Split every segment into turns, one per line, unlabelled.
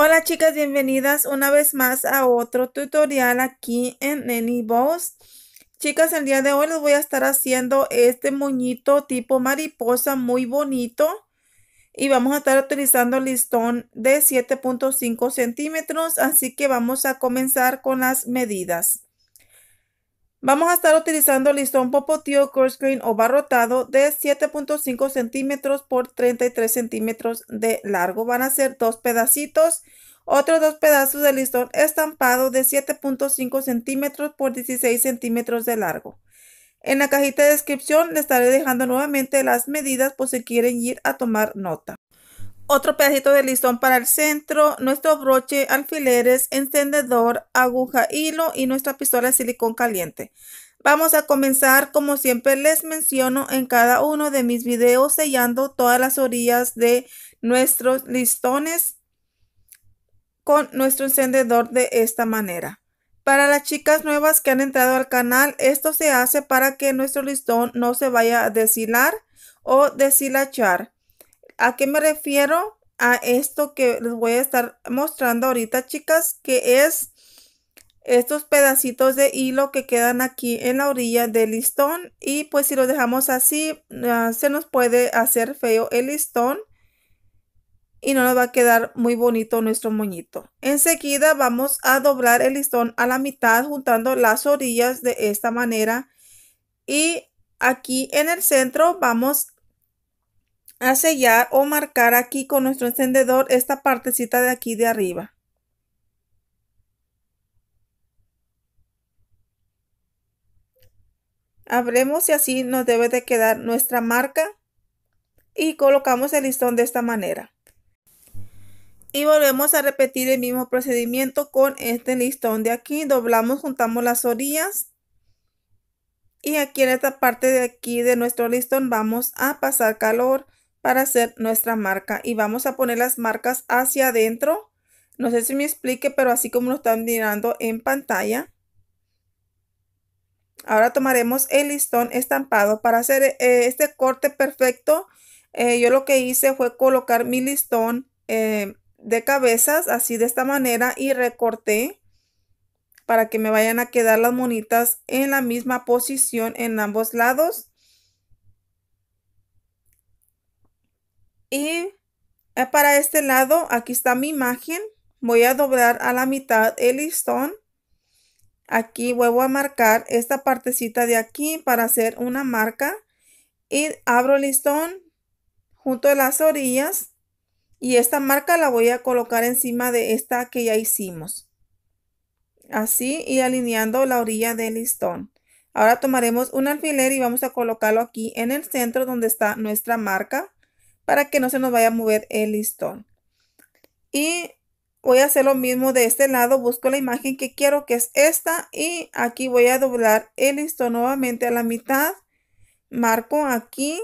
Hola chicas, bienvenidas una vez más a otro tutorial aquí en Neni Boss. Chicas, el día de hoy les voy a estar haciendo este moñito tipo mariposa muy bonito. Y vamos a estar utilizando listón de 7.5 centímetros. Así que vamos a comenzar con las medidas. Vamos a estar utilizando listón coarse green o barrotado de 7.5 centímetros por 33 centímetros de largo. Van a ser dos pedacitos. Otros dos pedazos de listón estampado de 7.5 centímetros por 16 centímetros de largo. En la cajita de descripción le estaré dejando nuevamente las medidas por si quieren ir a tomar nota otro pedacito de listón para el centro, nuestro broche, alfileres, encendedor, aguja, hilo y nuestra pistola de silicón caliente. Vamos a comenzar como siempre les menciono en cada uno de mis videos sellando todas las orillas de nuestros listones con nuestro encendedor de esta manera. Para las chicas nuevas que han entrado al canal, esto se hace para que nuestro listón no se vaya a deshilar o deshilachar. ¿A qué me refiero? A esto que les voy a estar mostrando ahorita, chicas, que es estos pedacitos de hilo que quedan aquí en la orilla del listón y pues si lo dejamos así ah, se nos puede hacer feo el listón y no nos va a quedar muy bonito nuestro moñito. Enseguida vamos a doblar el listón a la mitad juntando las orillas de esta manera y aquí en el centro vamos a sellar o marcar aquí con nuestro encendedor esta partecita de aquí de arriba. Abremos y así nos debe de quedar nuestra marca y colocamos el listón de esta manera. Y volvemos a repetir el mismo procedimiento con este listón de aquí. Doblamos, juntamos las orillas. Y aquí en esta parte de aquí de nuestro listón vamos a pasar calor para hacer nuestra marca y vamos a poner las marcas hacia adentro. No sé si me explique, pero así como lo están mirando en pantalla. Ahora tomaremos el listón estampado. Para hacer eh, este corte perfecto, eh, yo lo que hice fue colocar mi listón eh, de cabezas, así de esta manera, y recorté para que me vayan a quedar las monitas en la misma posición en ambos lados. Y eh, para este lado, aquí está mi imagen. Voy a doblar a la mitad el listón. Aquí vuelvo a marcar esta partecita de aquí para hacer una marca. Y abro el listón junto a las orillas. Y esta marca la voy a colocar encima de esta que ya hicimos. Así y alineando la orilla del listón. Ahora tomaremos un alfiler y vamos a colocarlo aquí en el centro donde está nuestra marca para que no se nos vaya a mover el listón. Y voy a hacer lo mismo de este lado. Busco la imagen que quiero, que es esta. Y aquí voy a doblar el listón nuevamente a la mitad. Marco aquí.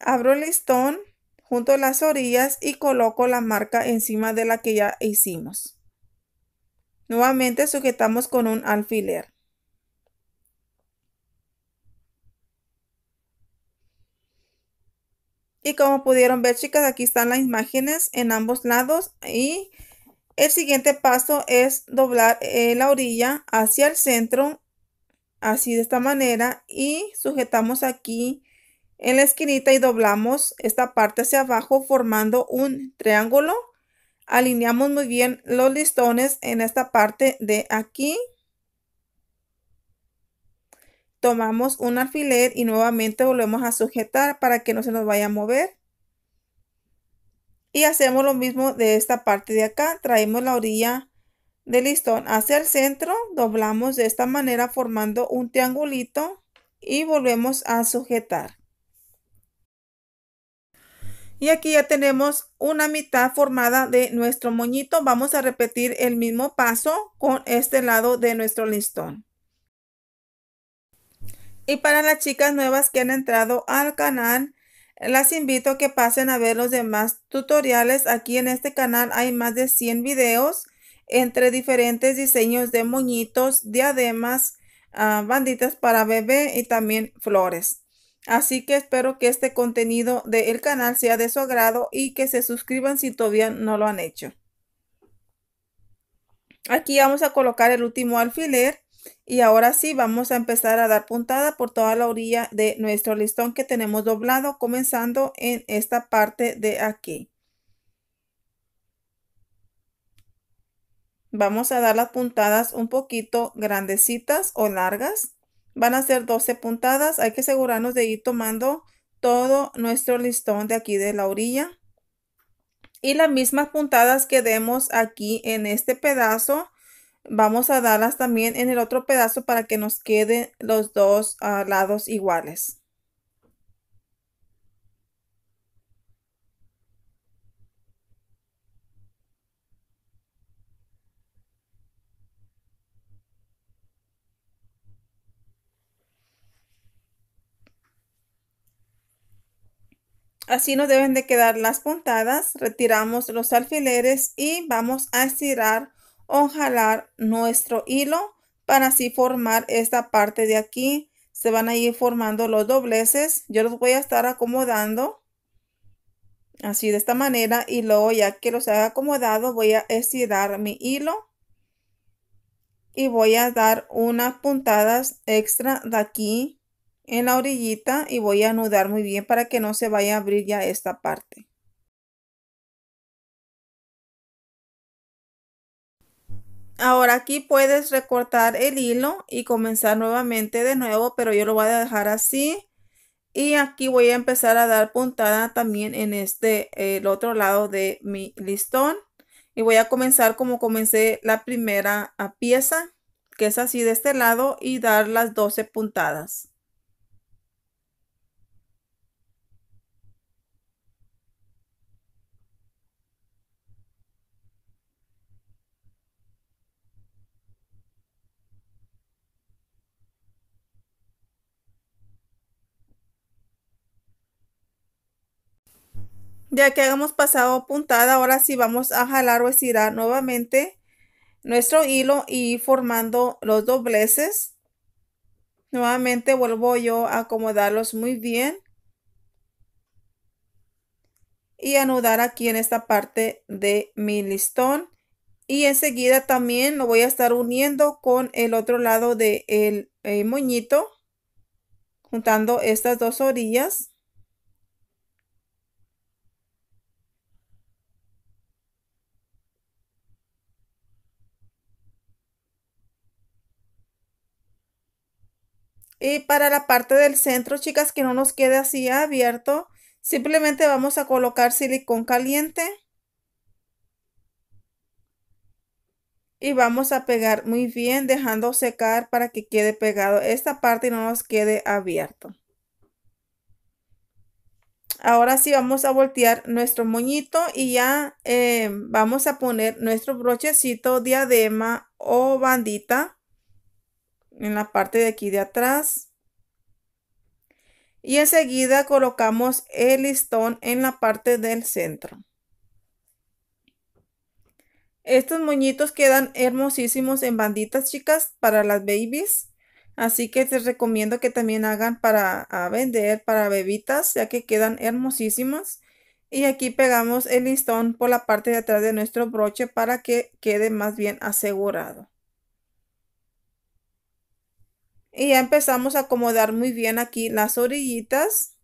Abro el listón junto a las orillas y coloco la marca encima de la que ya hicimos. Nuevamente sujetamos con un alfiler. Y como pudieron ver, chicas, aquí están las imágenes en ambos lados. Y el siguiente paso es doblar eh, la orilla hacia el centro, así de esta manera. Y sujetamos aquí en la esquinita y doblamos esta parte hacia abajo formando un triángulo. Alineamos muy bien los listones en esta parte de aquí tomamos un alfiler y nuevamente volvemos a sujetar para que no se nos vaya a mover. Y hacemos lo mismo de esta parte de acá. Traemos la orilla del listón hacia el centro, doblamos de esta manera formando un triangulito y volvemos a sujetar. Y aquí ya tenemos una mitad formada de nuestro moñito. Vamos a repetir el mismo paso con este lado de nuestro listón. Y para las chicas nuevas que han entrado al canal, las invito a que pasen a ver los demás tutoriales. Aquí en este canal hay más de 100 videos entre diferentes diseños de moñitos, diademas, ah, banditas para bebé y también flores. Así que espero que este contenido del canal sea de su agrado y que se suscriban si todavía no lo han hecho. Aquí vamos a colocar el último alfiler y ahora sí, vamos a empezar a dar puntada por toda la orilla de nuestro listón que tenemos doblado, comenzando en esta parte de aquí. Vamos a dar las puntadas un poquito grandecitas o largas. Van a ser 12 puntadas. Hay que asegurarnos de ir tomando todo nuestro listón de aquí de la orilla. Y las mismas puntadas que demos aquí en este pedazo vamos a darlas también en el otro pedazo para que nos queden los dos ah, lados iguales. Así nos deben de quedar las puntadas, retiramos los alfileres y vamos a estirar o nuestro hilo para así formar esta parte de aquí. Se van a ir formando los dobleces. Yo los voy a estar acomodando así de esta manera y luego ya que los haya acomodado voy a estirar mi hilo y voy a dar unas puntadas extra de aquí en la orillita y voy a anudar muy bien para que no se vaya a abrir ya esta parte. Ahora aquí puedes recortar el hilo y comenzar nuevamente de nuevo, pero yo lo voy a dejar así. Y aquí voy a empezar a dar puntada también en este, el otro lado de mi listón. Y voy a comenzar como comencé la primera pieza, que es así de este lado, y dar las 12 puntadas. Ya que hagamos pasado puntada, ahora sí vamos a jalar o estirar nuevamente nuestro hilo y formando los dobleces. Nuevamente vuelvo yo a acomodarlos muy bien. Y anudar aquí en esta parte de mi listón. Y enseguida también lo voy a estar uniendo con el otro lado del de eh, moñito. Juntando estas dos orillas. Y para la parte del centro, chicas, que no nos quede así abierto, simplemente vamos a colocar silicón caliente. Y vamos a pegar muy bien, dejando secar para que quede pegado esta parte y no nos quede abierto. Ahora sí vamos a voltear nuestro moñito y ya eh, vamos a poner nuestro brochecito, diadema o bandita en la parte de aquí de atrás. Y enseguida colocamos el listón en la parte del centro. Estos moñitos quedan hermosísimos en banditas, chicas, para las babies. Así que te recomiendo que también hagan para vender, para bebitas, ya que quedan hermosísimas. Y aquí pegamos el listón por la parte de atrás de nuestro broche para que quede más bien asegurado. Y ya empezamos a acomodar muy bien aquí las orillitas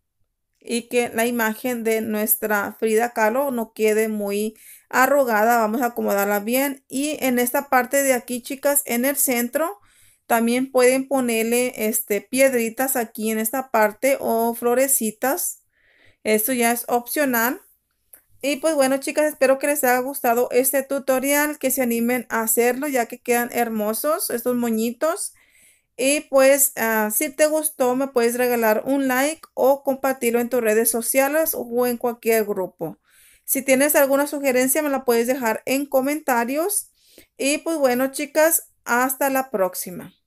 y que la imagen de nuestra Frida Kahlo no quede muy arrugada. Vamos a acomodarla bien. Y en esta parte de aquí, chicas, en el centro, también pueden ponerle este, piedritas aquí en esta parte o florecitas. Esto ya es opcional. Y pues bueno, chicas, espero que les haya gustado este tutorial, que se animen a hacerlo ya que quedan hermosos estos moñitos. Y pues ah, si te gustó me puedes regalar un like o compartirlo en tus redes sociales o en cualquier grupo. Si tienes alguna sugerencia me la puedes dejar en comentarios. Y pues bueno chicas, hasta la próxima.